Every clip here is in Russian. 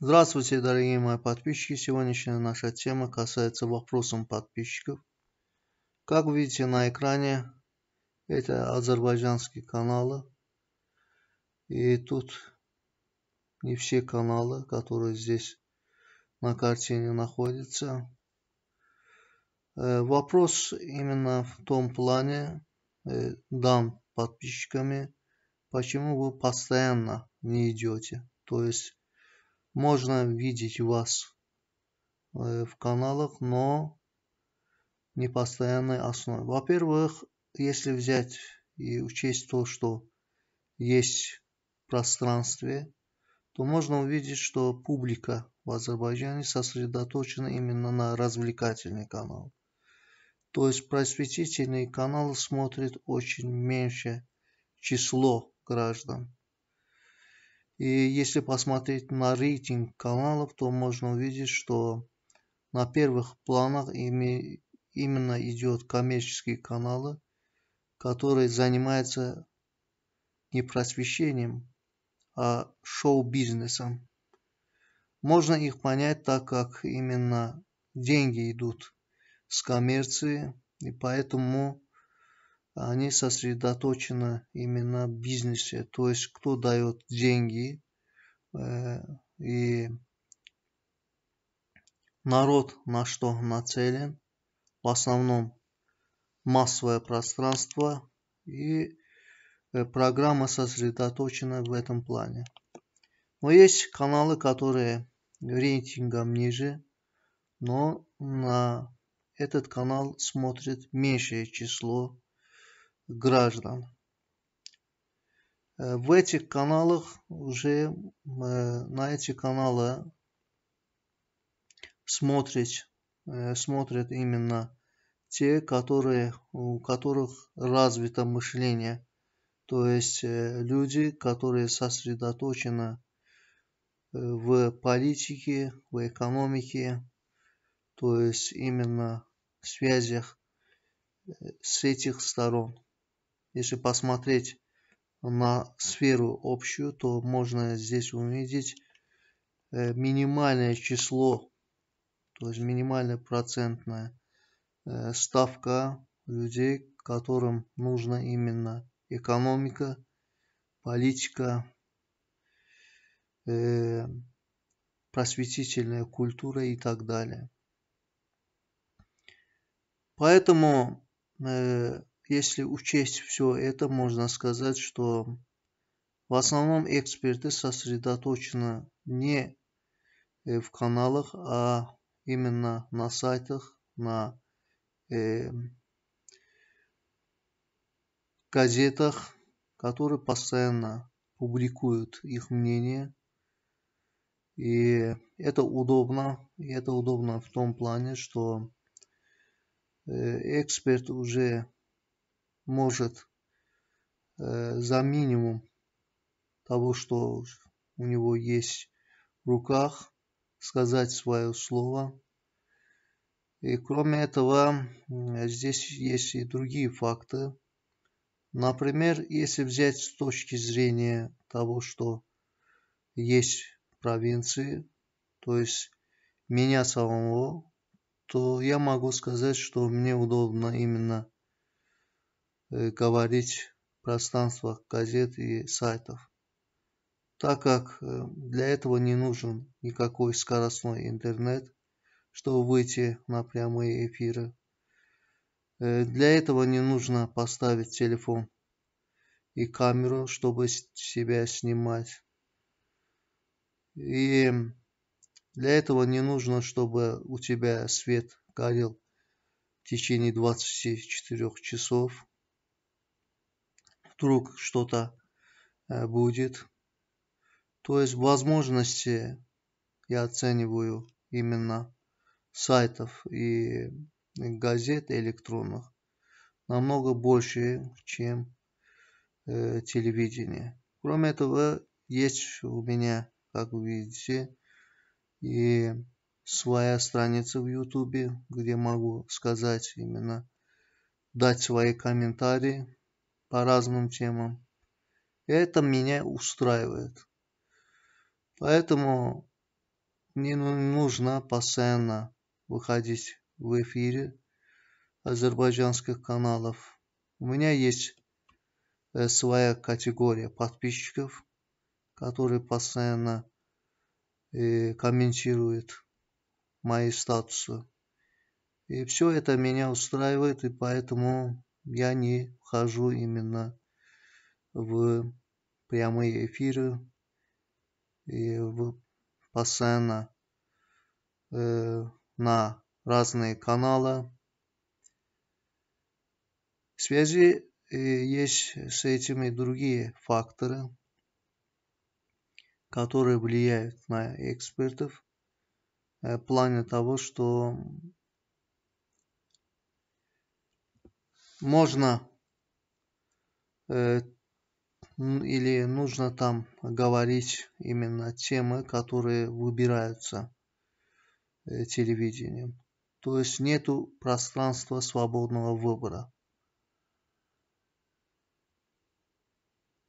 Здравствуйте, дорогие мои подписчики! Сегодняшняя наша тема касается вопросов подписчиков. Как вы видите на экране, это азербайджанские каналы. И тут не все каналы, которые здесь на картине находятся. Э, вопрос именно в том плане, э, дам подписчиками, почему вы постоянно не идете. То есть можно видеть вас э, в каналах, но не постоянной основе. Во-первых, если взять и учесть то, что есть в пространстве, то можно увидеть, что публика в Азербайджане сосредоточена именно на развлекательный канал. То есть просветительные каналы смотрит очень меньше число граждан. И если посмотреть на рейтинг каналов, то можно увидеть, что на первых планах ими, именно идет коммерческие каналы, которые занимаются не просвещением, а шоу-бизнесом. Можно их понять, так как именно деньги идут с коммерции, и поэтому они сосредоточены именно в бизнесе, то есть кто дает деньги э, и народ на что нацелен, в основном массовое пространство и э, программа сосредоточена в этом плане. Но есть каналы, которые рейтингом ниже, но на этот канал смотрит меньшее число граждан. Э, в этих каналах уже э, на эти каналы смотрят, э, смотрят именно те, которые, у которых развито мышление. То есть люди, которые сосредоточены в политике, в экономике, то есть именно в связях с этих сторон. Если посмотреть на сферу общую, то можно здесь увидеть э, минимальное число, то есть минимальная процентная э, ставка людей, которым нужна именно экономика, политика, э, просветительная культура и так далее. Поэтому если учесть все это, можно сказать, что в основном эксперты сосредоточены не э, в каналах, а именно на сайтах, на э, газетах, которые постоянно публикуют их мнение. И это удобно. И это удобно в том плане, что э, эксперт уже может э, за минимум того, что у него есть в руках, сказать свое слово. И кроме этого, здесь есть и другие факты. Например, если взять с точки зрения того, что есть провинции, то есть меня самого, то я могу сказать, что мне удобно именно Э, говорить в пространствах газет и сайтов, так как э, для этого не нужен никакой скоростной интернет, чтобы выйти на прямые эфиры. Э, для этого не нужно поставить телефон и камеру, чтобы себя снимать. И для этого не нужно, чтобы у тебя свет горел в течение 24 часов вдруг что-то э, будет. То есть возможности я оцениваю именно сайтов и газет электронных намного больше, чем э, телевидение. Кроме этого, есть у меня, как вы видите, и своя страница в Ютубе, где могу сказать именно, дать свои комментарии по разным темам. И это меня устраивает. Поэтому не ну, нужно постоянно выходить в эфире азербайджанских каналов. У меня есть э, своя категория подписчиков, которые постоянно э, комментируют мои статусы. И все это меня устраивает, и поэтому я не вхожу именно в прямые эфиры и в постоянно э, на разные каналы. В связи э, есть с этим и другие факторы, которые влияют на экспертов э, в плане того, что можно э, или нужно там говорить именно темы, которые выбираются э, телевидением. То есть нету пространства свободного выбора.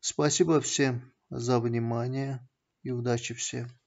Спасибо всем за внимание и удачи всем.